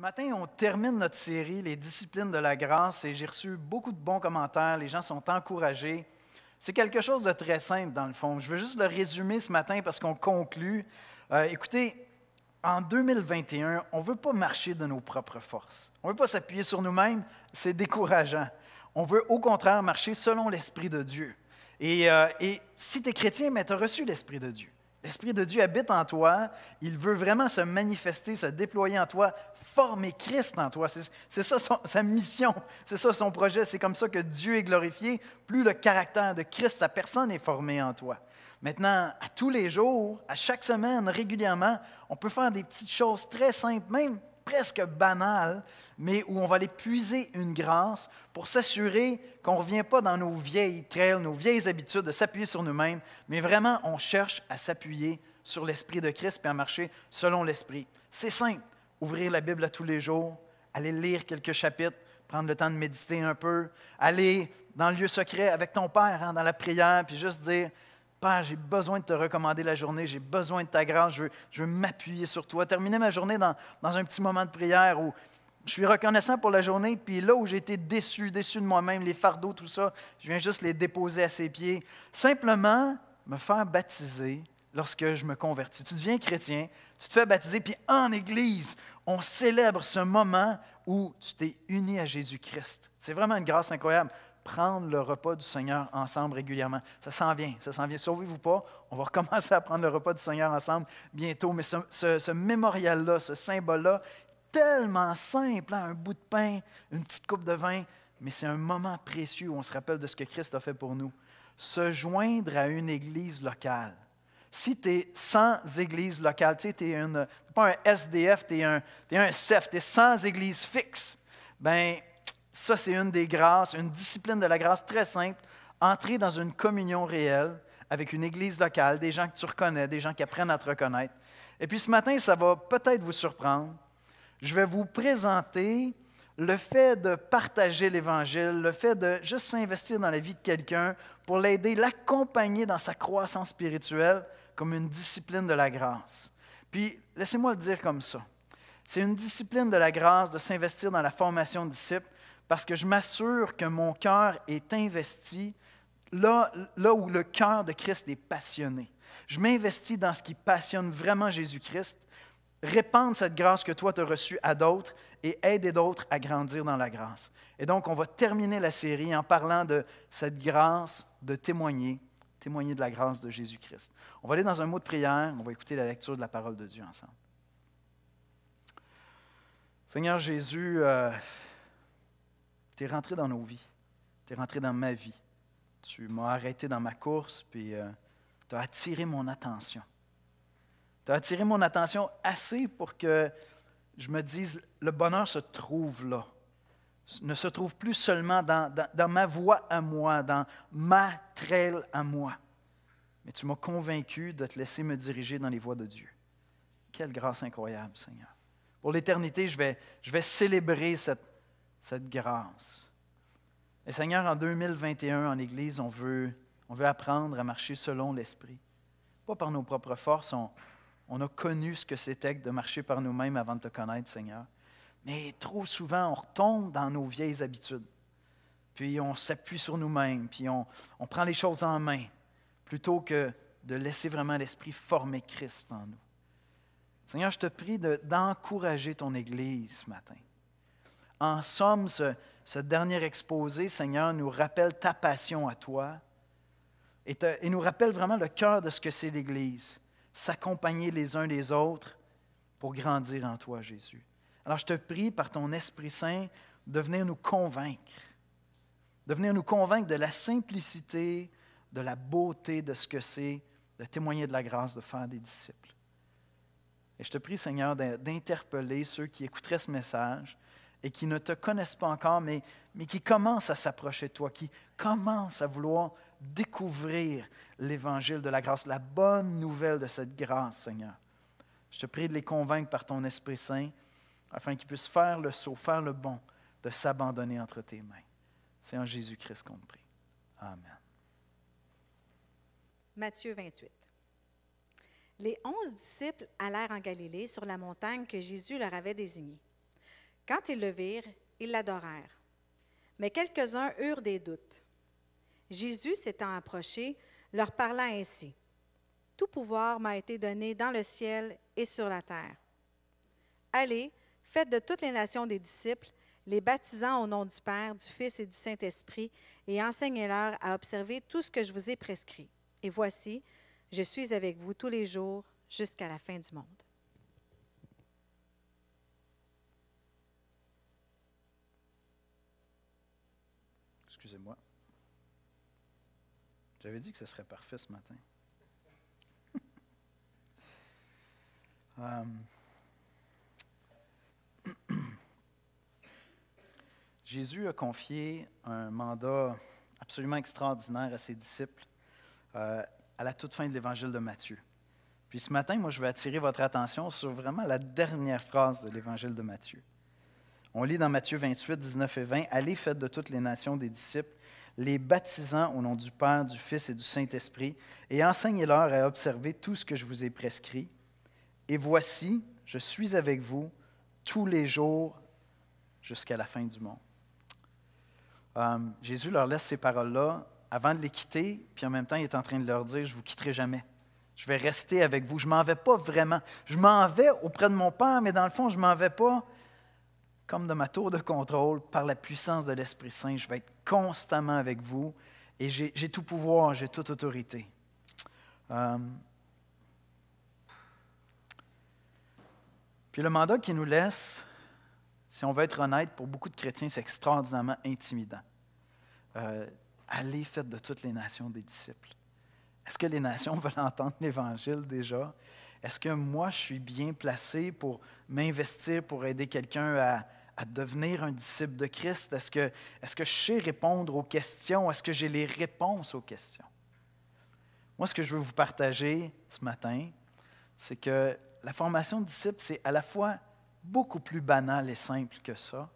Ce matin, on termine notre série, Les disciplines de la grâce, et j'ai reçu beaucoup de bons commentaires. Les gens sont encouragés. C'est quelque chose de très simple, dans le fond. Je veux juste le résumer ce matin parce qu'on conclut. Euh, écoutez, en 2021, on ne veut pas marcher de nos propres forces. On ne veut pas s'appuyer sur nous-mêmes, c'est décourageant. On veut au contraire marcher selon l'Esprit de Dieu. Et, euh, si tu es chrétien, mais tu as reçu l'Esprit de Dieu. L'Esprit de Dieu habite en toi. Il veut vraiment se manifester, se déployer en toi, former Christ en toi. C'est ça sa mission, c'est ça son projet. C'est comme ça que Dieu est glorifié. Plus le caractère de Christ, sa personne est formée en toi. Maintenant, à tous les jours, à chaque semaine, régulièrement, on peut faire des petites choses très simples, même presque banal, mais où on va aller puiser une grâce pour s'assurer qu'on ne revient pas dans nos vieilles trails, nos vieilles habitudes de s'appuyer sur nous-mêmes, mais vraiment on cherche à s'appuyer sur l'Esprit de Christ et à marcher selon l'Esprit. C'est simple, ouvrir la Bible à tous les jours, aller lire quelques chapitres, prendre le temps de méditer un peu, aller dans le lieu secret avec ton Père, hein, dans la prière, puis juste dire, Père, j'ai besoin de te recommander la journée, j'ai besoin de ta grâce, je veux, m'appuyer sur toi. Terminer ma journée dans, dans, un petit moment de prière où je suis reconnaissant pour la journée, puis là où j'ai été déçu, déçu de moi-même, les fardeaux, tout ça, je viens juste les déposer à ses pieds. Simplement me faire baptiser lorsque je me convertis. Tu deviens chrétien, tu te fais baptiser, puis en Église, on célèbre ce moment où tu t'es uni à Jésus-Christ. C'est vraiment une grâce incroyable prendre le repas du Seigneur ensemble régulièrement. Ça s'en vient, ça s'en vient. Sauvez-vous pas, on va recommencer à prendre le repas du Seigneur ensemble bientôt. Mais ce, mémorial-là, ce symbole-là, tellement simple, hein, un bout de pain, une petite coupe de vin, mais c'est un moment précieux où on se rappelle de ce que Christ a fait pour nous. Se joindre à une église locale. Si tu es sans église locale, tu sais, tu n'es pas un SDF, tu es, un, un CEF, tu es sans église fixe, ben ça, c'est une des grâces, une discipline de la grâce très simple. Entrer dans une communion réelle avec une église locale, des gens que tu reconnais, des gens qui apprennent à te reconnaître. Et puis ce matin, ça va peut-être vous surprendre. Je vais vous présenter le fait de partager l'Évangile, le fait de juste s'investir dans la vie de quelqu'un pour l'aider, l'accompagner dans sa croissance spirituelle comme une discipline de la grâce. Puis, laissez-moi le dire comme ça. C'est une discipline de la grâce de s'investir dans la formation de disciples parce que je m'assure que mon cœur est investi là, là où le cœur de Christ est passionné. Je m'investis dans ce qui passionne vraiment Jésus-Christ. Répandre cette grâce que toi, tu as reçue à d'autres et aider d'autres à grandir dans la grâce. Et donc, on va terminer la série en parlant de cette grâce de témoigner, témoigner de la grâce de Jésus-Christ. On va aller dans un mot de prière, on va écouter la lecture de la parole de Dieu ensemble. Seigneur Jésus, euh, tu es rentré dans nos vies. Tu es rentré dans ma vie. Tu m'as arrêté dans ma course, puis euh, tu as attiré mon attention. Tu as attiré mon attention assez pour que je me dise, le bonheur se trouve là. Ne se trouve plus seulement dans, ma voix à moi, dans ma traîne à moi. Mais tu m'as convaincu de te laisser me diriger dans les voies de Dieu. Quelle grâce incroyable, Seigneur. Pour l'éternité, je vais, je vais célébrer cette, cette grâce. Et Seigneur, en 2021, en Église, on veut, on veut apprendre à marcher selon l'Esprit. Pas par nos propres forces, on, a connu ce que c'était de marcher par nous-mêmes avant de te connaître, Seigneur. Mais trop souvent, on retombe dans nos vieilles habitudes. Puis on s'appuie sur nous-mêmes, puis on, prend les choses en main, plutôt que de laisser vraiment l'Esprit former Christ en nous. Seigneur, je te prie d'encourager ton Église ce matin. En somme, ce, dernier exposé, Seigneur, nous rappelle ta passion à toi et, et nous rappelle vraiment le cœur de ce que c'est l'Église, s'accompagner les uns les autres pour grandir en toi, Jésus. Alors je te prie par ton Esprit Saint de venir nous convaincre, de venir nous convaincre de la simplicité, de la beauté de ce que c'est de témoigner de la grâce, de faire des disciples. Et je te prie, Seigneur, d'interpeller ceux qui écouteraient ce message, et qui ne te connaissent pas encore, mais, mais qui commencent à s'approcher de toi, qui commencent à vouloir découvrir l'évangile de la grâce, la bonne nouvelle de cette grâce, Seigneur. Je te prie de les convaincre par ton Esprit Saint, afin qu'ils puissent faire le saut, faire le bon, de s'abandonner entre tes mains. C'est en Jésus-Christ qu'on te prie. Amen. Matthieu 28. Les onze disciples allèrent en Galilée sur la montagne que Jésus leur avait désignée. Quand ils le virent, ils l'adorèrent. Mais quelques-uns eurent des doutes. Jésus, s'étant approché, leur parla ainsi. Tout pouvoir m'a été donné dans le ciel et sur la terre. Allez, faites de toutes les nations des disciples, les baptisant au nom du Père, du Fils et du Saint-Esprit, et enseignez-leur à observer tout ce que je vous ai prescrit. Et voici, je suis avec vous tous les jours jusqu'à la fin du monde. moi J'avais dit que ce serait parfait ce matin. Hum. Jésus a confié un mandat absolument extraordinaire à ses disciples euh, à la toute fin de l'évangile de Matthieu. Puis ce matin, moi, je vais attirer votre attention sur vraiment la dernière phrase de l'évangile de Matthieu. On lit dans Matthieu 28, 19 et 20, Allez, faites de toutes les nations des disciples, les baptisant au nom du Père, du Fils et du Saint-Esprit, et enseignez-leur à observer tout ce que je vous ai prescrit. Et voici, je suis avec vous tous les jours jusqu'à la fin du monde. Euh, Jésus leur laisse ces paroles-là avant de les quitter, puis en même temps, il est en train de leur dire, je ne vous quitterai jamais. Je vais rester avec vous. Je ne m'en vais pas vraiment. Je m'en vais auprès de mon Père, mais dans le fond, je ne m'en vais pas comme de ma tour de contrôle, par la puissance de l'Esprit Saint, je vais être constamment avec vous et j'ai tout pouvoir, j'ai toute autorité. Euh, puis le mandat qu'il nous laisse, si on veut être honnête, pour beaucoup de chrétiens, c'est extraordinairement intimidant. Euh, allez, faites de toutes les nations des disciples. Est-ce que les nations veulent entendre l'Évangile déjà? Est-ce que moi, je suis bien placé pour m'investir, pour aider quelqu'un à, à devenir un disciple de Christ? Est-ce que, que je sais répondre aux questions? Est-ce que j'ai les réponses aux questions? Moi, ce que je veux vous partager ce matin, c'est que la formation de disciple, c'est à la fois beaucoup plus banal et simple que ça,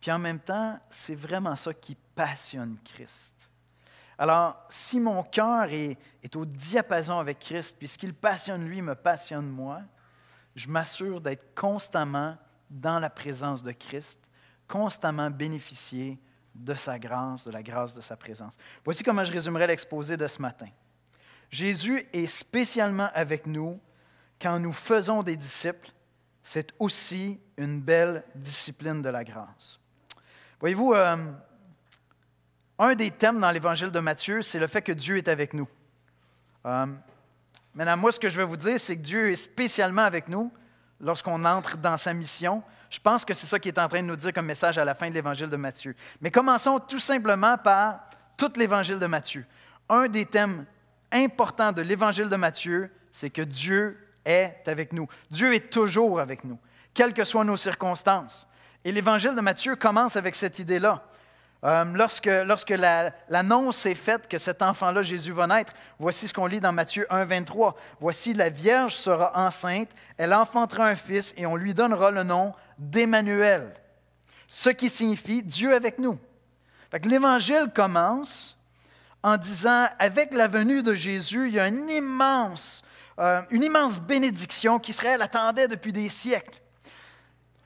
puis en même temps, c'est vraiment ça qui passionne Christ. Alors, si mon cœur est, au diapason avec Christ, puis ce qu'il passionne lui me passionne moi, je m'assure d'être constamment dans la présence de Christ, constamment bénéficier de sa grâce, de la grâce de sa présence. Voici comment je résumerai l'exposé de ce matin. Jésus est spécialement avec nous quand nous faisons des disciples. C'est aussi une belle discipline de la grâce. Voyez-vous, euh, un des thèmes dans l'évangile de Matthieu, c'est le fait que Dieu est avec nous. Euh, Maintenant, moi, ce que je vais vous dire, c'est que Dieu est spécialement avec nous lorsqu'on entre dans sa mission. Je pense que c'est ça qui est en train de nous dire comme message à la fin de l'évangile de Matthieu. Mais commençons tout simplement par tout l'évangile de Matthieu. Un des thèmes importants de l'évangile de Matthieu, c'est que Dieu est avec nous. Dieu est toujours avec nous, quelles que soient nos circonstances. Et l'évangile de Matthieu commence avec cette idée-là. Euh, lorsque, lorsque l'annonce est faite que cet enfant-là, Jésus, va naître, voici ce qu'on lit dans Matthieu 1, 23. Voici, la Vierge sera enceinte, elle enfantera un fils et on lui donnera le nom d'Emmanuel, ce qui signifie Dieu avec nous. L'Évangile commence en disant, avec la venue de Jésus, il y a une immense, euh, une immense bénédiction qu'Israël attendait depuis des siècles.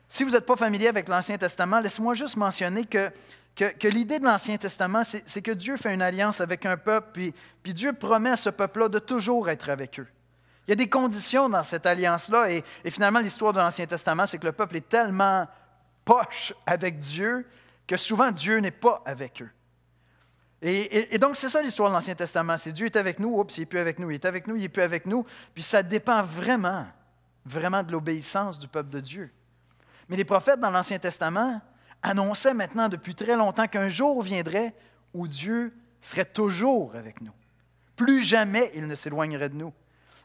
Si vous n'êtes pas familier avec l'Ancien Testament, laissez-moi juste mentionner que que, l'idée de l'Ancien Testament, c'est que Dieu fait une alliance avec un peuple, puis, Dieu promet à ce peuple-là de toujours être avec eux. Il y a des conditions dans cette alliance-là, et, finalement, l'histoire de l'Ancien Testament, c'est que le peuple est tellement poche avec Dieu que souvent Dieu n'est pas avec eux. Et, donc, c'est ça l'histoire de l'Ancien Testament. C'est Dieu est avec nous, oups, il n'est plus avec nous, il est avec nous, il n'est plus avec nous. Puis ça dépend vraiment, vraiment de l'obéissance du peuple de Dieu. Mais les prophètes dans l'Ancien Testament, annonçait maintenant depuis très longtemps qu'un jour viendrait où Dieu serait toujours avec nous. Plus jamais il ne s'éloignerait de nous.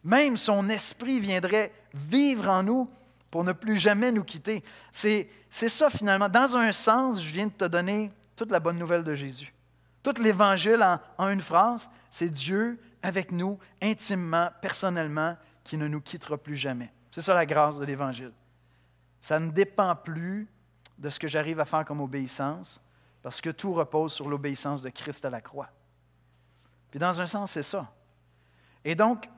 Même son esprit viendrait vivre en nous pour ne plus jamais nous quitter. C'est ça finalement. Dans un sens, je viens de te donner toute la bonne nouvelle de Jésus. Tout l'évangile en, en une phrase, c'est Dieu avec nous, intimement, personnellement, qui ne nous quittera plus jamais. C'est ça la grâce de l'évangile. Ça ne dépend plus de ce que j'arrive à faire comme obéissance, parce que tout repose sur l'obéissance de Christ à la croix. Puis dans un sens, c'est ça. Et donc,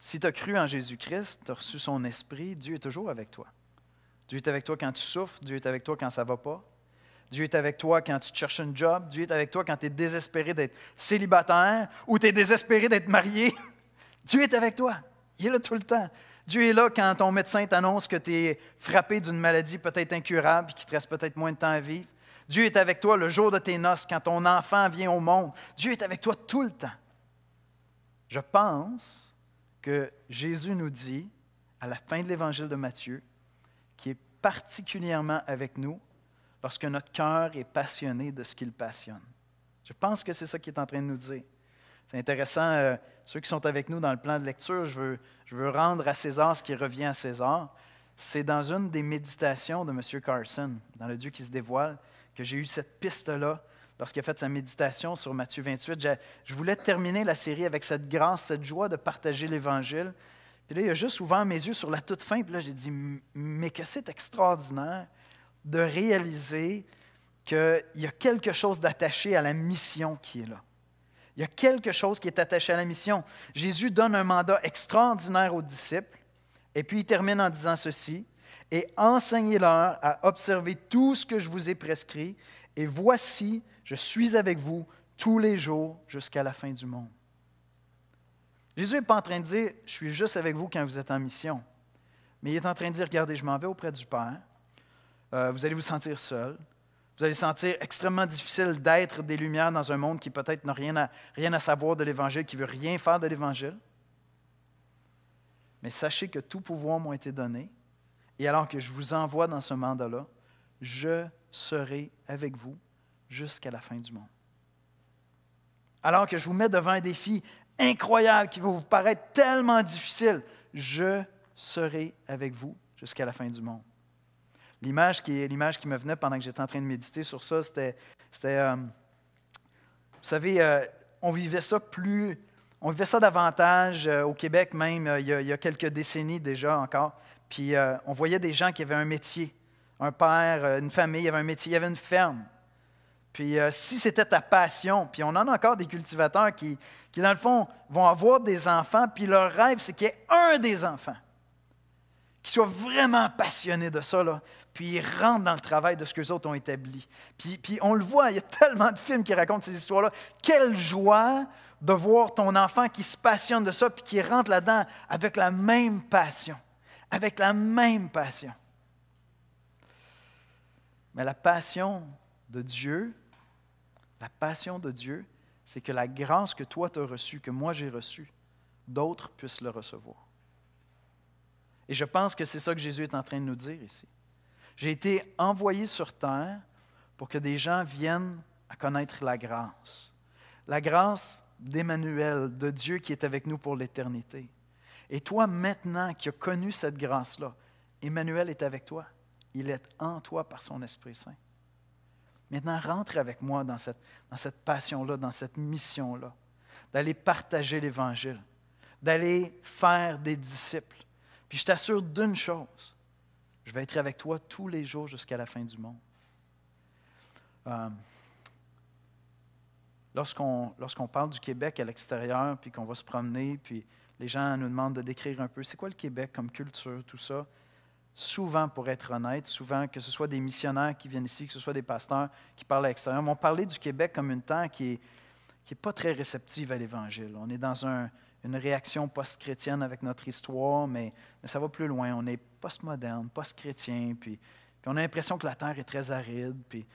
si tu as cru en Jésus-Christ, tu as reçu son esprit, Dieu est toujours avec toi. Dieu est avec toi quand tu souffres, Dieu est avec toi quand ça ne va pas. Dieu est avec toi quand tu cherches un job, Dieu est avec toi quand tu es désespéré d'être célibataire ou tu es désespéré d'être marié. Dieu est avec toi. Il est là tout le temps. Dieu est là quand ton médecin t'annonce que tu es frappé d'une maladie peut-être incurable et qu'il te reste peut-être moins de temps à vivre. Dieu est avec toi le jour de tes noces, quand ton enfant vient au monde. Dieu est avec toi tout le temps. Je pense que Jésus nous dit, à la fin de l'évangile de Matthieu, qu'il est particulièrement avec nous lorsque notre cœur est passionné de ce qu'il passionne. Je pense que c'est ça qu'il est en train de nous dire. C'est intéressant. Euh, ceux qui sont avec nous dans le plan de lecture, je veux, rendre à César ce qui revient à César. C'est dans une des méditations de M. Carson, dans Le Dieu qui se dévoile, que j'ai eu cette piste-là lorsqu'il a fait sa méditation sur Matthieu 28. Je voulais terminer la série avec cette grâce, cette joie de partager l'Évangile. Puis là, il a juste ouvert mes yeux sur la toute fin, puis là, j'ai dit, mais que c'est extraordinaire de réaliser qu'il y a quelque chose d'attaché à la mission qui est là. Il y a quelque chose qui est attaché à la mission. Jésus donne un mandat extraordinaire aux disciples, et puis il termine en disant ceci, et enseignez-leur à observer tout ce que je vous ai prescrit, et voici, je suis avec vous tous les jours jusqu'à la fin du monde. Jésus n'est pas en train de dire, je suis juste avec vous quand vous êtes en mission, mais il est en train de dire, regardez, je m'en vais auprès du Père, euh, vous allez vous sentir seul, vous allez sentir extrêmement difficile d'être des lumières dans un monde qui peut-être n'a rien à, savoir de l'Évangile, qui veut rien faire de l'Évangile. Mais sachez que tout pouvoir m'a été donné, et alors que je vous envoie dans ce mandat-là, je serai avec vous jusqu'à la fin du monde. Alors que je vous mets devant un défi incroyable qui va vous paraître tellement difficile, je serai avec vous jusqu'à la fin du monde. L'image qui, l'image qui me venait pendant que j'étais en train de méditer sur ça, c'était, c'était euh, vous savez, euh, on vivait ça plus, on vivait ça davantage euh, au Québec même, il y, a, quelques décennies déjà encore. Puis on voyait des gens qui avaient un métier, un père, une famille, il y avait un métier, il y avait une ferme. Puis si c'était ta passion, puis on en a encore des cultivateurs qui, qui, dans le fond, vont avoir des enfants, puis leur rêve, c'est qu'il y ait un des enfants qui soit vraiment passionné de ça, là, puis ils rentrent dans le travail de ce que les autres ont établi. Puis, puis on le voit, il y a tellement de films qui racontent ces histoires-là. Quelle joie de voir ton enfant qui se passionne de ça, puis qui rentre là-dedans avec la même passion, avec la même passion. Mais la passion de Dieu, la passion de Dieu, c'est que la grâce que toi t'as reçue, que moi j'ai reçue, d'autres puissent le recevoir. Et je pense que c'est ça que Jésus est en train de nous dire ici. J'ai été envoyé sur terre pour que des gens viennent à connaître la grâce. La grâce d'Emmanuel, de Dieu qui est avec nous pour l'éternité. Et toi, maintenant qui as connu cette grâce-là, Emmanuel est avec toi. Il est en toi par son Esprit Saint. Maintenant, rentre avec moi dans cette, dans cette passion-là, dans cette mission-là, d'aller partager l'Évangile, d'aller faire des disciples. Puis je t'assure d'une chose, je vais être avec toi tous les jours jusqu'à la fin du monde. Euh, lorsqu'on parle du Québec à l'extérieur, puis qu'on va se promener, puis les gens nous demandent de décrire un peu, c'est quoi le Québec comme culture, tout ça. Souvent, pour être honnête, souvent, que ce soit des missionnaires qui viennent ici, que ce soit des pasteurs qui parlent à l'extérieur, on parler du Québec comme une terre qui n'est est pas très réceptive à l'Évangile. On est dans un, une réaction post-chrétienne avec notre histoire, mais, ça va plus loin. On est post-moderne, post-chrétien, puis, on a l'impression que la terre est très aride. Puis,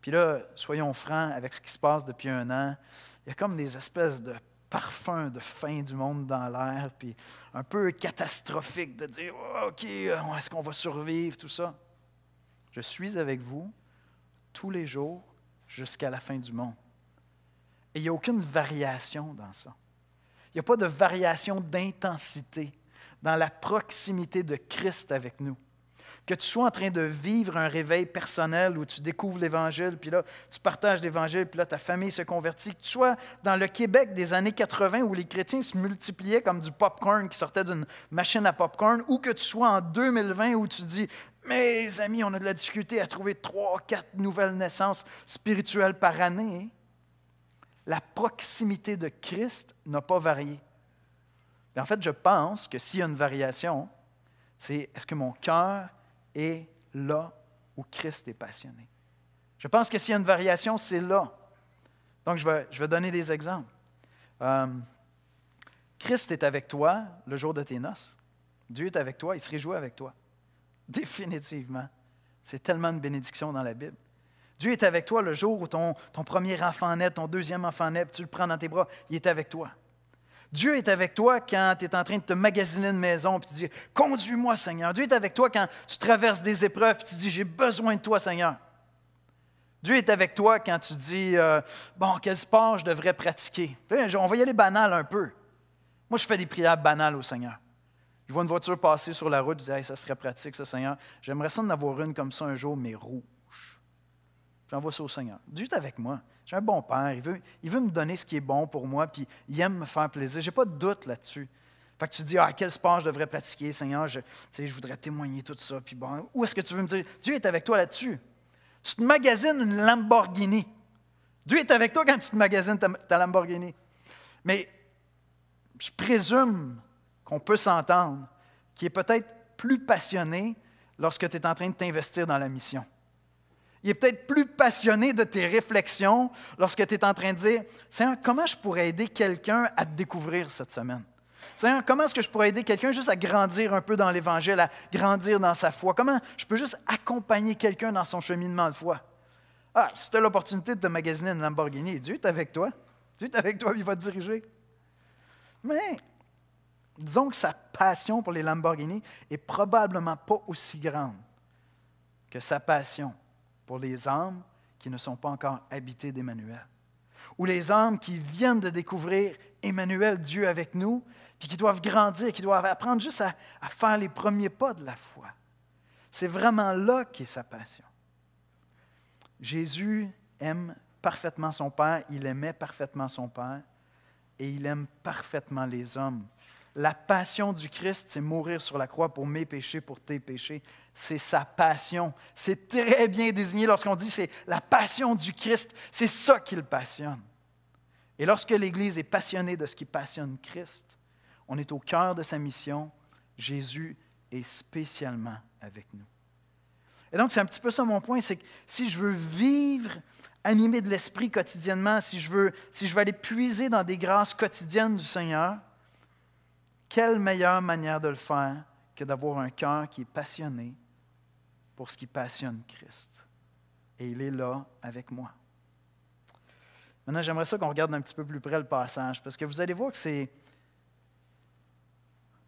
puis là, soyons francs, avec ce qui se passe depuis un an, il y a comme des espèces de parfums de fin du monde dans l'air, puis un peu catastrophique de dire oh, OK, euh, est-ce qu'on va survivre, tout ça. Je suis avec vous tous les jours jusqu'à la fin du monde. Et il n'y a aucune variation dans ça. Il n'y a pas de variation d'intensité dans la proximité de Christ avec nous. Que tu sois en train de vivre un réveil personnel où tu découvres l'Évangile, puis là, tu partages l'Évangile, puis là, ta famille se convertit. Que tu sois dans le Québec des années 80 où les chrétiens se multipliaient comme du popcorn qui sortait d'une machine à popcorn, ou que tu sois en 2020 où tu dis Mes amis, on a de la difficulté à trouver trois, quatre nouvelles naissances spirituelles par année. Hein? la proximité de Christ n'a pas varié. en fait, je pense que s'il y a une variation, c'est est-ce que mon cœur est là où Christ est passionné? Je pense que s'il y a une variation, c'est là. Donc, je vais, donner des exemples. Euh, Christ est avec toi le jour de tes noces. Dieu est avec toi, il se réjouit avec toi. Définitivement. C'est tellement une bénédiction dans la Bible. Dieu est avec toi le jour où ton, premier enfant naît, ton deuxième enfant naît, puis tu le prends dans tes bras, il est avec toi. Dieu est avec toi quand tu es en train de te magasiner une maison, puis tu dis, conduis-moi Seigneur. Dieu est avec toi quand tu traverses des épreuves, puis tu dis, j'ai besoin de toi Seigneur. Dieu est avec toi quand tu dis, euh, bon, quel sport je devrais pratiquer. On va y aller banal un peu. Moi, je fais des prières banales au Seigneur. Je vois une voiture passer sur la route, je dis, ça serait pratique, ça, Seigneur. J'aimerais ça en avoir une comme ça un jour, mais roues. J'envoie ça au Seigneur. Dieu est avec moi. J'ai un bon père. Il veut, me donner ce qui est bon pour moi, puis il aime me faire plaisir. Je n'ai pas de doute là-dessus. Fait que tu dis, ah, quel sport je devrais pratiquer, Seigneur, je, je voudrais témoigner tout ça. Puis bon, où est-ce que tu veux me dire? Dieu est avec toi là-dessus. Tu te magasines une Lamborghini. Dieu est avec toi quand tu te magasines ta, Lamborghini. Mais je présume qu'on peut s'entendre, qui est peut-être plus passionné lorsque tu es en train de t'investir dans la mission. Il est peut-être plus passionné de tes réflexions lorsque tu es en train de dire Seigneur, comment je pourrais aider quelqu'un à découvrir cette semaine Seigneur, comment est-ce que je pourrais aider quelqu'un juste à grandir un peu dans l'Évangile, à grandir dans sa foi Comment je peux juste accompagner quelqu'un dans son cheminement de foi Ah, si tu as l'opportunité de te magasiner une Lamborghini, Dieu est avec toi. Dieu est avec toi, il va te diriger. Mais disons que sa passion pour les Lamborghini est probablement pas aussi grande que sa passion pour les âmes qui ne sont pas encore habitées d'Emmanuel, ou les âmes qui viennent de découvrir Emmanuel, Dieu avec nous, puis qui doivent grandir, qui doivent apprendre juste à, à faire les premiers pas de la foi. C'est vraiment là qu'est sa passion. Jésus aime parfaitement son Père, il aimait parfaitement son Père, et il aime parfaitement les hommes la passion du Christ, c'est mourir sur la croix pour mes péchés, pour tes péchés. C'est sa passion. C'est très bien désigné lorsqu'on dit c'est la passion du Christ. C'est ça qui le passionne. Et lorsque l'Église est passionnée de ce qui passionne Christ, on est au cœur de sa mission. Jésus est spécialement avec nous. Et donc, c'est un petit peu ça mon point, c'est que si je veux vivre animé de l'esprit quotidiennement, si je, veux, si je veux aller puiser dans des grâces quotidiennes du Seigneur, quelle meilleure manière de le faire que d'avoir un cœur qui est passionné pour ce qui passionne Christ. Et il est là avec moi. Maintenant, j'aimerais ça qu'on regarde un petit peu plus près le passage, parce que vous allez voir que c'est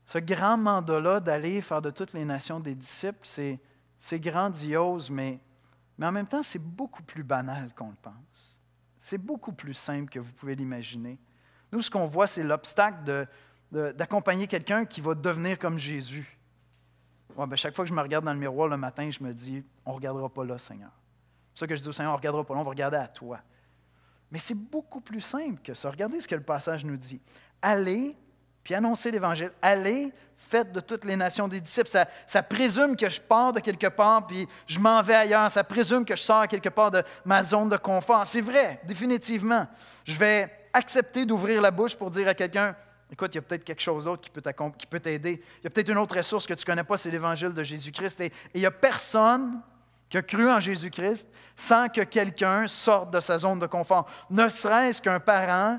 ce grand mandat-là d'aller faire de toutes les nations des disciples, c'est, grandiose, mais, mais en même temps, c'est beaucoup plus banal qu'on le pense. C'est beaucoup plus simple que vous pouvez l'imaginer. Nous, ce qu'on voit, c'est l'obstacle de, d'accompagner quelqu'un qui va devenir comme Jésus. Ben, chaque fois que je me regarde dans le miroir le matin, je me dis, on ne regardera pas là, Seigneur. C'est ça que je dis au Seigneur, on ne regardera pas là, on va regarder à toi. Mais c'est beaucoup plus simple que ça. Regardez ce que le passage nous dit. Allez, puis annoncez l'Évangile. Allez, faites de toutes les nations des disciples. Ça, ça présume que je pars de quelque part, puis je m'en vais ailleurs. Ça présume que je sors quelque part de ma zone de confort. C'est vrai, définitivement. Je vais accepter d'ouvrir la bouche pour dire à quelqu'un, Écoute, il y a peut-être quelque chose d'autre qui peut t'aider. Il y a peut-être une autre ressource que tu ne connais pas, c'est l'Évangile de Jésus-Christ. Et, il n'y a personne qui a cru en Jésus-Christ sans que quelqu'un sorte de sa zone de confort. Ne serait-ce qu'un parent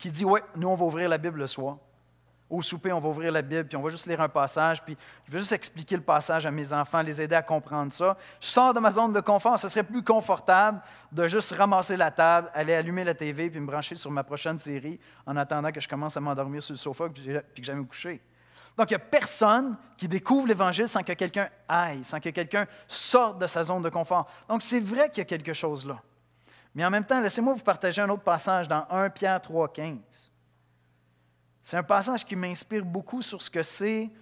qui dit, ouais, nous, on va ouvrir la Bible le soir au souper, on va ouvrir la Bible, puis on va juste lire un passage, puis je vais juste expliquer le passage à mes enfants, les aider à comprendre ça. Je sors de ma zone de confort. Ce serait plus confortable de juste ramasser la table, aller allumer la TV, puis me brancher sur ma prochaine série en attendant que je commence à m'endormir sur le sofa, puis que j'aille me coucher. Donc, il n'y a personne qui découvre l'Évangile sans que quelqu'un aille, sans que quelqu'un sorte de sa zone de confort. Donc, c'est vrai qu'il y a quelque chose là. Mais en même temps, laissez-moi vous partager un autre passage dans 1 Pierre 3,15. C'est un passage qui m'inspire beaucoup sur ce que c'est. Vous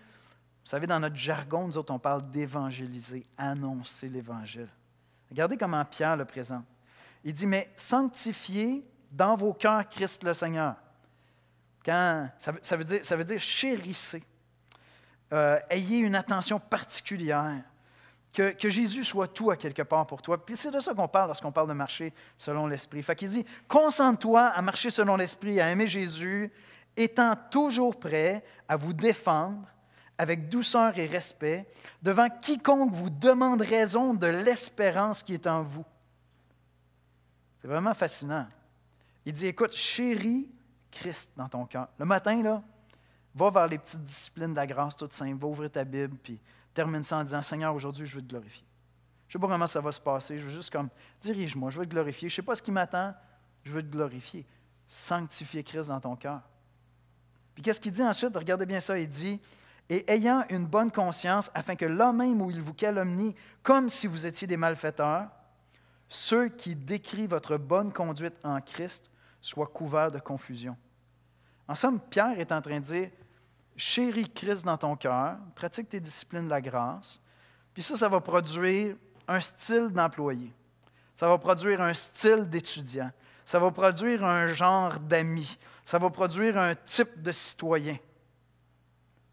savez, dans notre jargon, nous autres, on parle d'évangéliser, annoncer l'Évangile. Regardez comment Pierre le présente. Il dit, mais sanctifiez dans vos cœurs Christ le Seigneur. Quand, ça, veut, dire, ça veut dire chérissez. Euh, ayez une attention particulière. Que, Jésus soit tout à quelque part pour toi. Puis c'est de ça qu'on parle lorsqu'on parle de marcher selon l'Esprit. Fait qu'il dit, concentre-toi à marcher selon l'Esprit, à aimer Jésus étant toujours prêt à vous défendre avec douceur et respect devant quiconque vous demande raison de l'espérance qui est en vous. C'est vraiment fascinant. Il dit, écoute, chéris Christ dans ton cœur. Le matin, là, va vers les petites disciplines de la grâce toute simple, va ouvrir ta Bible, puis termine ça en disant, Seigneur, aujourd'hui, je veux te glorifier. Je ne sais pas comment ça va se passer, je veux juste comme, dirige-moi, je veux te glorifier. Je ne sais pas ce qui m'attend, je veux te glorifier. Sanctifier Christ dans ton cœur. Et qu'est-ce qu'il dit ensuite? Regardez bien ça, il dit, et ayant une bonne conscience, afin que là même où il vous calomnie, comme si vous étiez des malfaiteurs, ceux qui décrivent votre bonne conduite en Christ soient couverts de confusion. En somme, Pierre est en train de dire, chéris Christ dans ton cœur, pratique tes disciplines de la grâce, puis ça, ça va produire un style d'employé. Ça va produire un style d'étudiant. Ça va produire un genre d'amis. Ça va produire un type de citoyen.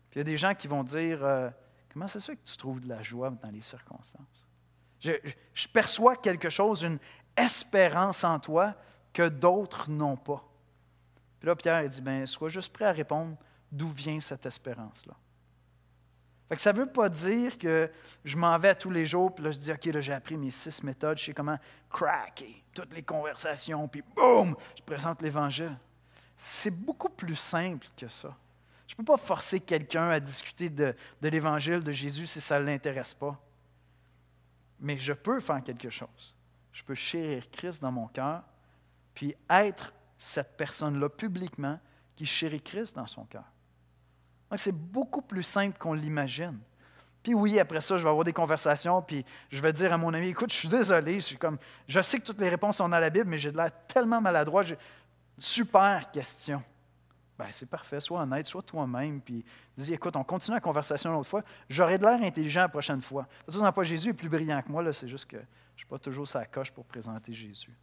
Puis il y a des gens qui vont dire euh, Comment c'est sûr que tu trouves de la joie dans les circonstances je, perçois quelque chose, une espérance en toi que d'autres n'ont pas. Puis là, Pierre dit ben, Sois juste prêt à répondre d'où vient cette espérance-là ça ne veut pas dire que je m'en vais tous les jours, puis là, je dis, OK, là, j'ai appris mes six méthodes, je sais comment craquer toutes les conversations, puis boum, je présente l'Évangile. C'est beaucoup plus simple que ça. Je ne peux pas forcer quelqu'un à discuter de, de l'Évangile de Jésus si ça ne l'intéresse pas. Mais je peux faire quelque chose. Je peux chérir Christ dans mon cœur, puis être cette personne-là publiquement qui chérit Christ dans son cœur. Donc, c'est beaucoup plus simple qu'on l'imagine. Puis oui, après ça, je vais avoir des conversations, puis je vais dire à mon ami, écoute, je suis désolé, je, comme, je sais que toutes les réponses sont dans la Bible, mais j'ai de l'air tellement maladroit. J'ai... Super question. Ben, c'est parfait, sois honnête, sois toi-même, puis dis, écoute, on continue la conversation l'autre fois, j'aurai de l'air intelligent la prochaine fois. De toute façon, Jésus est plus brillant que moi, là, c'est juste que je ne suis pas toujours sa coche pour présenter Jésus.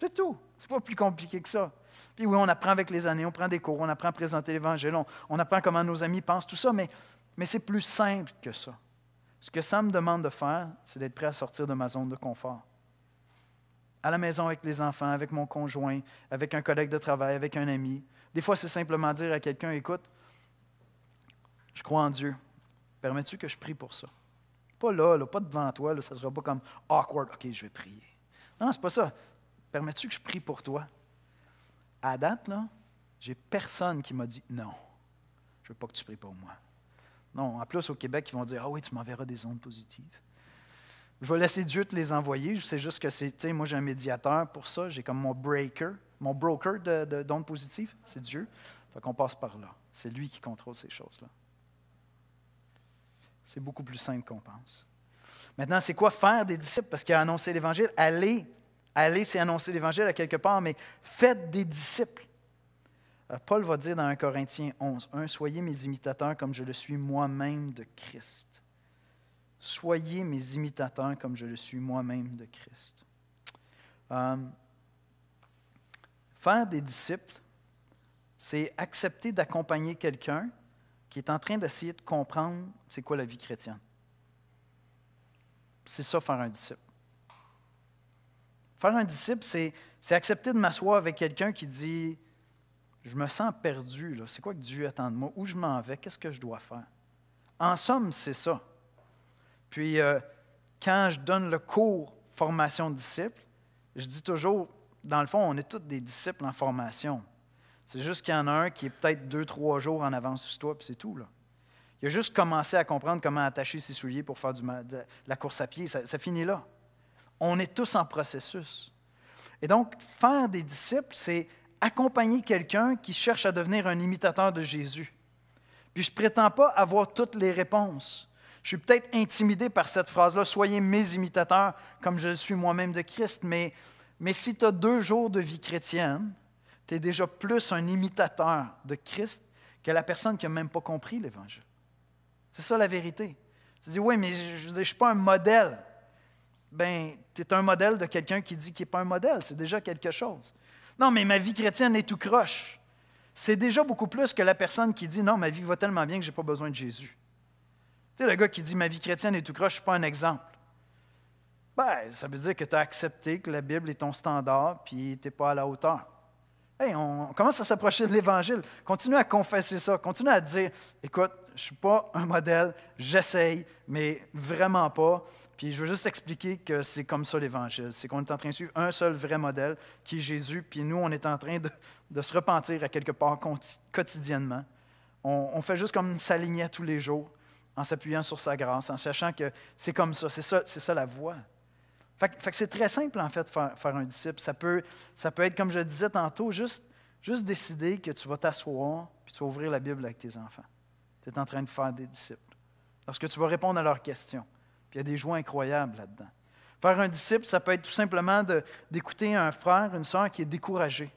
C'est tout, c'est pas plus compliqué que ça. Puis oui, on apprend avec les années, on prend des cours, on apprend à présenter l'Évangile, on, apprend comment nos amis pensent, tout ça, mais, mais c'est plus simple que ça. Ce que ça me demande de faire, c'est d'être prêt à sortir de ma zone de confort. À la maison avec les enfants, avec mon conjoint, avec un collègue de travail, avec un ami. Des fois, c'est simplement dire à quelqu'un, écoute, je crois en Dieu. Permets-tu que je prie pour ça? Pas là, pas devant toi, ça ne sera pas comme awkward, ok, je vais prier. Non, ce c'est pas ça. Permets-tu que je prie pour toi? à date, là, j'ai personne qui m'a dit non, je ne veux pas que tu pries pour moi. Non, en plus, au Québec, ils vont dire Ah oui, tu m'enverras des ondes positives. Je vais laisser Dieu te les envoyer. Je sais juste que c'est, tu sais, moi j'ai un médiateur pour ça. J'ai comme mon breaker, mon broker d'ondes positives, c'est Dieu. Fait qu'on passe par là. C'est lui qui contrôle ces choses-là. C'est beaucoup plus simple qu'on pense. Maintenant, c'est quoi faire des disciples? Parce qu'il a annoncé l'Évangile. Allez Aller, c'est annoncer l'Évangile à quelque part, mais faites des disciples. Euh, Paul va dire dans 1 Corinthiens 11, 1, Soyez mes imitateurs comme je le suis moi-même de Christ. Soyez mes imitateurs comme je le suis moi-même de Christ. Euh, faire des disciples, c'est accepter d'accompagner quelqu'un qui est en train d'essayer de comprendre c'est quoi la vie chrétienne. C'est ça faire un disciple. Faire un disciple, c'est accepter de m'asseoir avec quelqu'un qui dit Je me sens perdu, c'est quoi que Dieu attend de moi Où je m'en vais Qu'est-ce que je dois faire En somme, c'est ça. Puis, euh, quand je donne le cours formation de disciple, je dis toujours Dans le fond, on est tous des disciples en formation. C'est juste qu'il y en a un qui est peut-être deux, trois jours en avance sur toi, puis c'est tout. Là. Il a juste commencé à comprendre comment attacher ses souliers pour faire du, de la course à pied. ça finit là. On est tous en processus. Et donc, faire des disciples, c'est accompagner quelqu'un qui cherche à devenir un imitateur de Jésus. Puis je ne prétends pas avoir toutes les réponses. Je suis peut-être intimidé par cette phrase-là, soyez mes imitateurs comme je suis moi-même de Christ, mais, mais si tu as deux jours de vie chrétienne, tu es déjà plus un imitateur de Christ que la personne qui n'a même pas compris l'Évangile. C'est ça la vérité. Tu dis, oui, mais je ne suis pas un modèle ben, tu es un modèle de quelqu'un qui dit qu'il n'est pas un modèle. C'est déjà quelque chose. Non, mais ma vie chrétienne est tout croche. C'est déjà beaucoup plus que la personne qui dit non, ma vie va tellement bien que je n'ai pas besoin de Jésus. Tu sais, le gars qui dit ma vie chrétienne est tout croche, je ne suis pas un exemple. Ben, ça veut dire que tu as accepté que la Bible est ton standard, puis tu n'es pas à la hauteur on commence à s'approcher de l'Évangile. Continue à confesser ça. Continue à dire, écoute, je ne suis pas un modèle, j'essaye, mais vraiment pas. Puis je veux juste expliquer que c'est comme ça l'Évangile. C'est qu'on est en train de suivre un seul vrai modèle, qui est Jésus, puis nous, on est en train de, se repentir à quelque part quotidiennement. On, fait juste comme s'aligner tous les jours, en s'appuyant sur sa grâce, en sachant que c'est comme ça, c'est ça, ça la voie. Fait, que c'est très simple, en fait, faire, un disciple. Ça peut, être, comme je le disais tantôt, juste, décider que tu vas t'asseoir puis tu vas ouvrir la Bible avec tes enfants. Tu es en train de faire des disciples. Lorsque tu vas répondre à leurs questions. Puis il y a des joies incroyables là-dedans. Faire un disciple, ça peut être tout simplement d'écouter un frère, une soeur qui est découragé,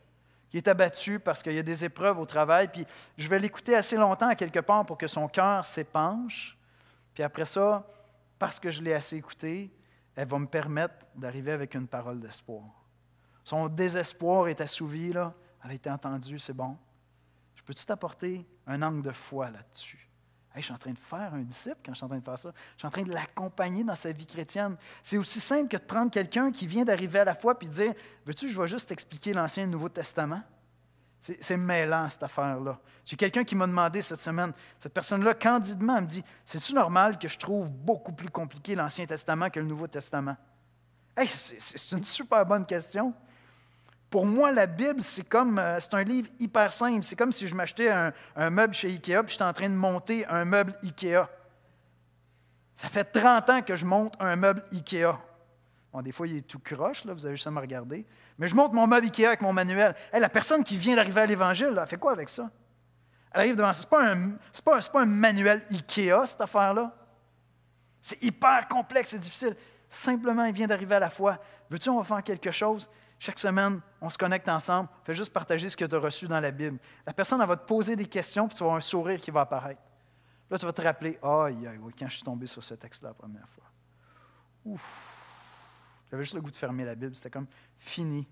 qui est abattu parce qu'il y a des épreuves au travail. Puis je vais l'écouter assez longtemps, à quelque part, pour que son cœur s'épanche. Puis après ça, parce que je l'ai assez écouté, elle va me permettre d'arriver avec une parole d'espoir. Son désespoir est assouvi, là. elle a été entendue, c'est bon. Je peux-tu t'apporter un angle de foi là-dessus? je suis en train de faire un disciple quand je suis en train de faire ça. Je suis en train de l'accompagner dans sa vie chrétienne. C'est aussi simple que de prendre quelqu'un qui vient d'arriver à la foi et dire Veux-tu, je vais juste t'expliquer l'Ancien et le Nouveau Testament? C'est mêlant, cette affaire-là. J'ai quelqu'un qui m'a demandé cette semaine, cette personne-là, candidement, me dit C'est-tu normal que je trouve beaucoup plus compliqué l'Ancien Testament que le Nouveau Testament C'est une super bonne question. Pour moi, la Bible, c'est comme euh, c'est un livre hyper simple. C'est comme si je m'achetais un, meuble chez IKEA puis j'étais en train de monter un meuble IKEA. Ça fait 30 ans que je monte un meuble IKEA. Bon, des fois, il est tout croche, là, vous avez juste à me regarder. Mais je montre mon meuble Ikea avec mon manuel. la personne qui vient d'arriver à l'Évangile, elle fait quoi avec ça? Elle arrive devant ça. Ce n'est pas, un, manuel Ikea, cette affaire-là. C'est hyper complexe et difficile. Simplement, il vient d'arriver à la foi. Veux-tu, on va faire quelque chose? Chaque semaine, on se connecte ensemble. Fais juste partager ce que tu as reçu dans la Bible. La personne, elle va te poser des questions, puis tu vas avoir un sourire qui va apparaître. Là, tu vas te rappeler, aïe, aïe, quand je suis tombé sur ce texte-là la première fois. Ouf! J'avais juste le goût de fermer la Bible. C'était comme fini.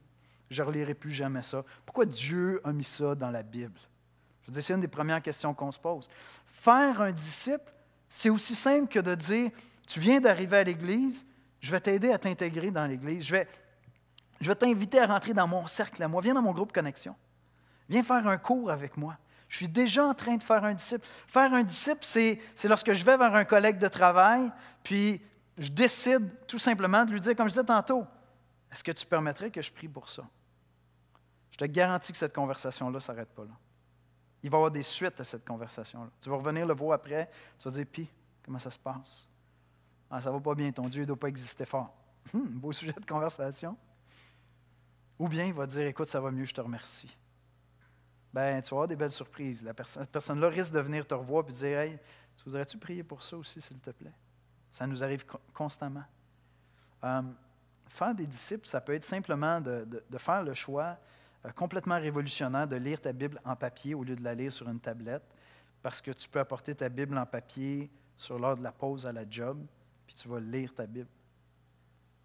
Je ne relirai plus jamais ça. Pourquoi Dieu a mis ça dans la Bible? Je veux dire, c'est une des premières questions qu'on se pose. Faire un disciple, c'est aussi simple que de dire Tu viens d'arriver à l'Église, je vais t'aider à t'intégrer dans l'Église. Je vais, je vais t'inviter à rentrer dans mon cercle à moi. Viens dans mon groupe Connexion. Viens faire un cours avec moi. Je suis déjà en train de faire un disciple. Faire un disciple, c'est, lorsque je vais vers un collègue de travail, puis je décide tout simplement de lui dire, comme je disais tantôt, est-ce que tu permettrais que je prie pour ça? Je te garantis que cette conversation-là ne s'arrête pas là. Il va y avoir des suites à cette conversation-là. Tu vas revenir le voir après, tu vas dire, puis, comment ça se passe? Ah, ça va pas bien, ton Dieu ne doit pas exister fort. Hmm, beau sujet de conversation. Ou bien il va dire, écoute, ça va mieux, je te remercie. Ben, tu vas avoir des belles surprises. La personne, cette personne-là risque de venir te revoir et dire, hey, tu voudrais-tu prier pour ça aussi, s'il te plaît? Ça nous arrive constamment. Hum, faire des disciples, ça peut être simplement de, faire le choix euh, complètement révolutionnaire de lire ta Bible en papier au lieu de la lire sur une tablette, parce que tu peux apporter ta Bible en papier sur l'heure de la pause à la job, puis tu vas lire ta Bible.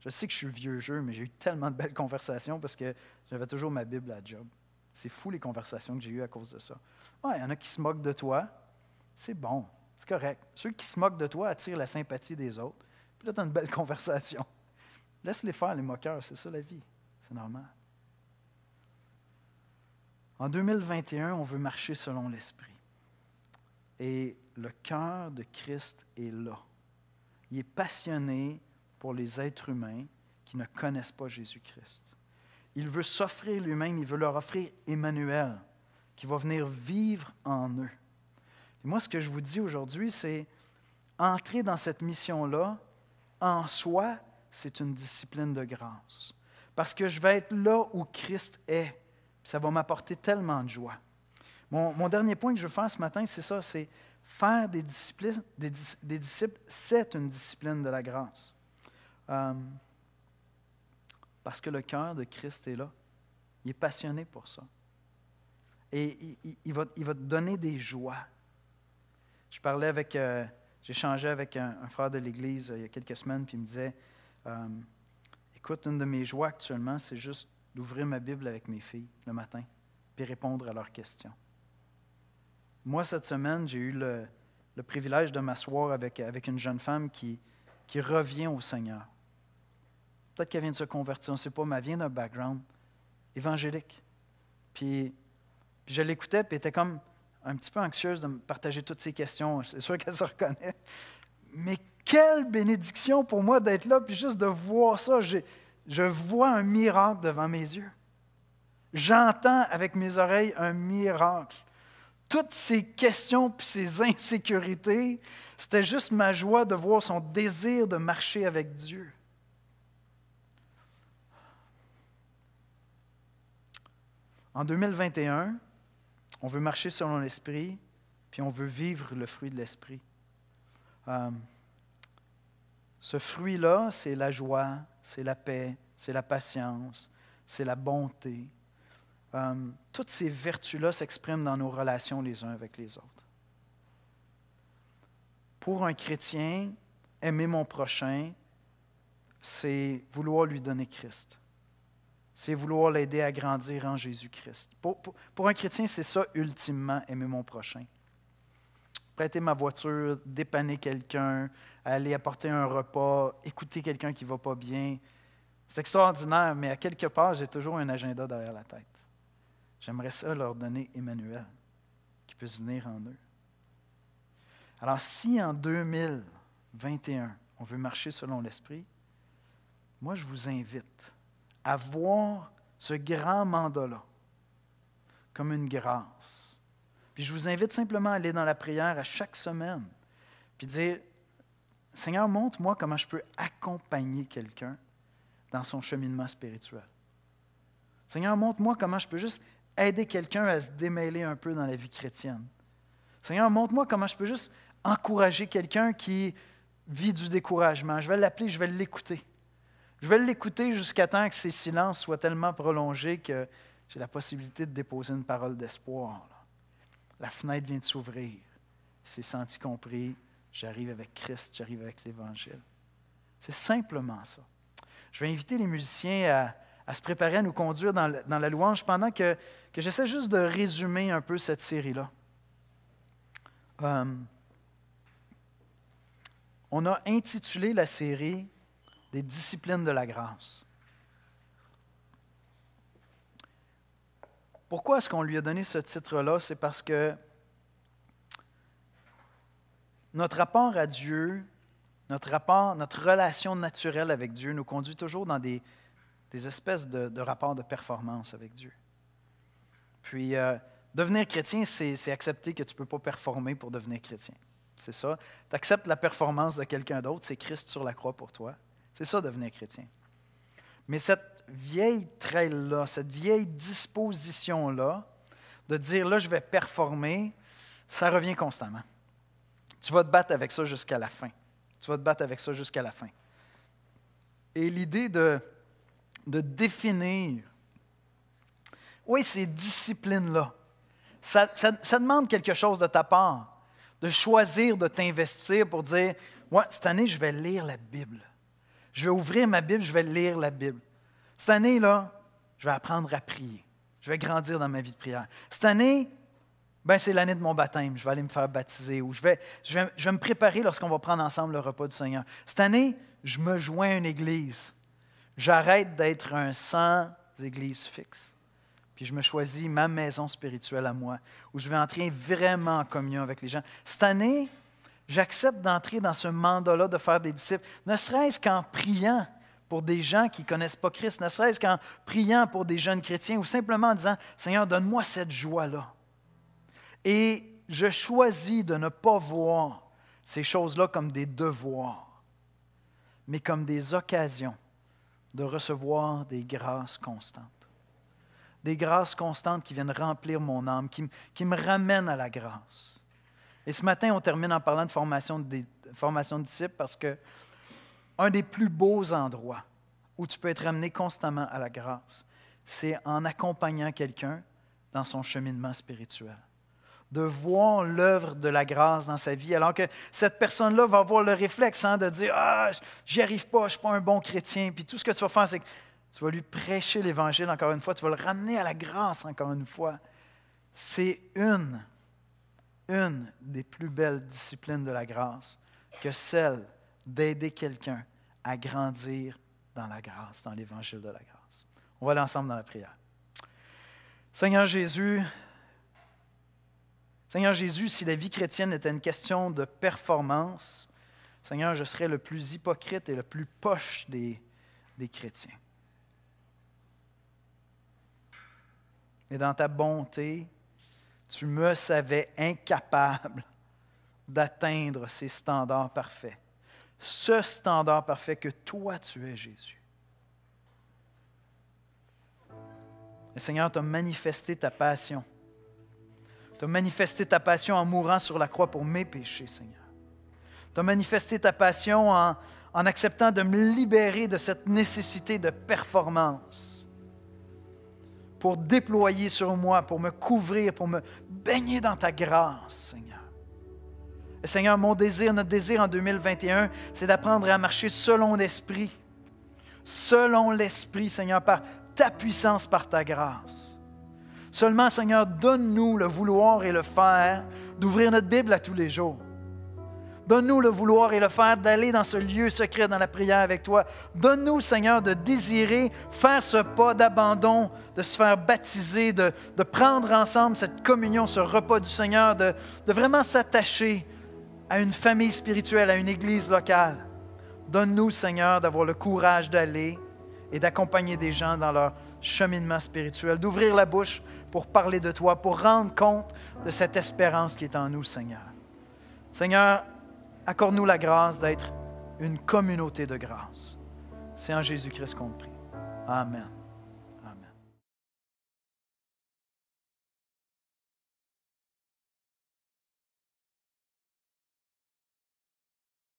Je sais que je suis vieux jeu, mais j'ai eu tellement de belles conversations parce que j'avais toujours ma Bible à la job. C'est fou les conversations que j'ai eues à cause de ça. Ouais, il y en a qui se moquent de toi. C'est bon, c'est correct. Ceux qui se moquent de toi attirent la sympathie des autres. Puis là, tu as une belle conversation. Laisse-les faire, les moqueurs, c'est ça la vie. C'est normal. En 2021, on veut marcher selon l'Esprit. Et le cœur de Christ est là. Il est passionné pour les êtres humains qui ne connaissent pas Jésus-Christ. Il veut s'offrir lui-même, il veut leur offrir Emmanuel, qui va venir vivre en eux moi, ce que je vous dis aujourd'hui, c'est entrer dans cette mission-là, en soi, c'est une discipline de grâce. Parce que je vais être là où Christ est. Ça va m'apporter tellement de joie. Mon, dernier point que je veux faire ce matin, c'est ça, c'est faire des, disciplines, des, disciples, c'est une discipline de la grâce. Euh, parce que le cœur de Christ est là. Il est passionné pour ça. Et il va te donner des joies. Je parlais avec, euh, j'échangeais avec un, frère de l'Église euh, il y a quelques semaines, puis il me disait, euh, écoute, une de mes joies actuellement, c'est juste d'ouvrir ma Bible avec mes filles le matin, puis répondre à leurs questions. Moi, cette semaine, j'ai eu le, privilège de m'asseoir avec, avec une jeune femme qui, qui revient au Seigneur. Peut-être qu'elle vient de se convertir, on ne sait pas, mais elle vient d'un background évangélique. Puis, puis je l'écoutais, puis elle était comme, un petit peu anxieuse de me partager toutes ces questions. C'est sûr qu'elle se reconnaît. Mais quelle bénédiction pour moi d'être là, puis juste de voir ça. Je vois un miracle devant mes yeux. J'entends avec mes oreilles un miracle. Toutes ces questions puis ces insécurités, c'était juste ma joie de voir son désir de marcher avec Dieu. En 2021, on veut marcher selon l'Esprit, puis on veut vivre le fruit de l'Esprit. Euh, ce fruit-là, c'est la joie, c'est la paix, c'est la patience, c'est la bonté. Euh, toutes ces vertus-là s'expriment dans nos relations les uns avec les autres. Pour un chrétien, aimer mon prochain, c'est vouloir lui donner Christ c'est vouloir l'aider à grandir en Jésus-Christ. Pour, un chrétien, c'est ça ultimement, aimer mon prochain. Prêter ma voiture, dépanner quelqu'un, aller apporter un repas, écouter quelqu'un qui ne va pas bien. C'est extraordinaire, mais à quelque part, j'ai toujours un agenda derrière la tête. J'aimerais ça leur donner Emmanuel, qui puisse venir en eux. Alors, si en 2021, on veut marcher selon l'Esprit, moi, je vous invite à voir ce grand mandat-là comme une grâce. Puis je vous invite simplement à aller dans la prière à chaque semaine, puis dire, Seigneur, montre-moi comment je peux accompagner quelqu'un dans son cheminement spirituel. Seigneur, montre-moi comment je peux juste aider quelqu'un à se démêler un peu dans la vie chrétienne. Seigneur, montre-moi comment je peux juste encourager quelqu'un qui vit du découragement. Je vais l'appeler, je vais l'écouter. Je vais l'écouter jusqu'à temps que ces silences soient tellement prolongés que j'ai la possibilité de déposer une parole d'espoir. La fenêtre vient de s'ouvrir. C'est senti compris. J'arrive avec Christ, j'arrive avec l'Évangile. C'est simplement ça. Je vais inviter les musiciens à, se préparer à nous conduire dans, la, louange pendant que, j'essaie juste de résumer un peu cette série-là. Euh, on a intitulé la série des disciplines de la grâce. Pourquoi est-ce qu'on lui a donné ce titre-là? C'est parce que notre rapport à Dieu, notre rapport, notre relation naturelle avec Dieu nous conduit toujours dans des, espèces de, rapports de performance avec Dieu. Puis, euh, devenir chrétien, c'est accepter que tu ne peux pas performer pour devenir chrétien. C'est ça. Tu acceptes la performance de quelqu'un d'autre, c'est Christ sur la croix pour toi. C'est ça, devenir chrétien. Mais cette vieille traîne-là, cette vieille disposition-là, de dire là, je vais performer, ça revient constamment. Tu vas te battre avec ça jusqu'à la fin. Tu vas te battre avec ça jusqu'à la fin. Et l'idée de, de définir, oui, ces disciplines-là, ça, demande quelque chose de ta part, de choisir de t'investir pour dire, moi, cette année, je vais lire la Bible. Je vais ouvrir ma Bible, je vais lire la Bible. Cette année, là, je vais apprendre à prier. Je vais grandir dans ma vie de prière. Cette année, ben, c'est l'année de mon baptême. Je vais aller me faire baptiser ou je vais, je je vais me préparer lorsqu'on va prendre ensemble le repas du Seigneur. Cette année, je me joins à une église. J'arrête d'être un sans église fixe. Puis je me choisis ma maison spirituelle à moi, où je vais entrer vraiment en communion avec les gens. Cette année, J'accepte d'entrer dans ce mandat-là de faire des disciples, ne serait-ce qu'en priant pour des gens qui ne connaissent pas Christ, ne serait-ce qu'en priant pour des jeunes chrétiens ou simplement en disant, Seigneur, donne-moi cette joie-là. Et je choisis de ne pas voir ces choses-là comme des devoirs, mais comme des occasions de recevoir des grâces constantes. Des grâces constantes qui viennent remplir mon âme, qui, qui me ramènent à la grâce. Et ce matin, on termine en parlant de formation de, disciples parce que un des plus beaux endroits où tu peux être amené constamment à la grâce, c'est en accompagnant quelqu'un dans son cheminement spirituel. De voir l'œuvre de la grâce dans sa vie, alors que cette personne-là va avoir le réflexe hein, de dire Ah, j'y arrive pas, je ne suis pas un bon chrétien. Puis tout ce que tu vas faire, c'est que tu vas lui prêcher l'Évangile encore une fois, tu vas le ramener à la grâce encore une fois. C'est une une des plus belles disciplines de la grâce que celle d'aider quelqu'un à grandir dans la grâce, dans l'évangile de la grâce. On va aller ensemble dans la prière. Seigneur Jésus, Seigneur Jésus, si la vie chrétienne était une question de performance, Seigneur, je serais le plus hypocrite et le plus poche des, des chrétiens. Mais dans ta bonté, tu me savais incapable d'atteindre ces standards parfaits. Ce standard parfait que toi tu es, Jésus. Le Seigneur t'a manifesté ta passion. Tu as manifesté ta passion en mourant sur la croix pour mes péchés, Seigneur. Tu as manifesté ta passion en acceptant de me libérer de cette nécessité de performance pour déployer sur moi, pour me couvrir, pour me baigner dans ta grâce, Seigneur. Et Seigneur, mon désir, notre désir en 2021, c'est d'apprendre à marcher selon l'Esprit. Selon l'Esprit, Seigneur, par ta puissance, par ta grâce. Seulement, Seigneur, donne-nous le vouloir et le faire d'ouvrir notre Bible à tous les jours Donne-nous le vouloir et le faire d'aller dans ce lieu secret, dans la prière avec toi. Donne-nous, Seigneur, de désirer faire ce pas d'abandon, de se faire baptiser, de, prendre ensemble cette communion, ce repas du Seigneur, de, de vraiment s'attacher à une famille spirituelle, à une église locale. Donne-nous, Seigneur, d'avoir le courage d'aller et d'accompagner des gens dans leur cheminement spirituel, d'ouvrir la bouche pour parler de toi, pour rendre compte de cette espérance qui est en nous, Seigneur. Seigneur, Accorde-nous la grâce d'être une communauté de grâce. C'est en Jésus-Christ qu'on prie. Amen.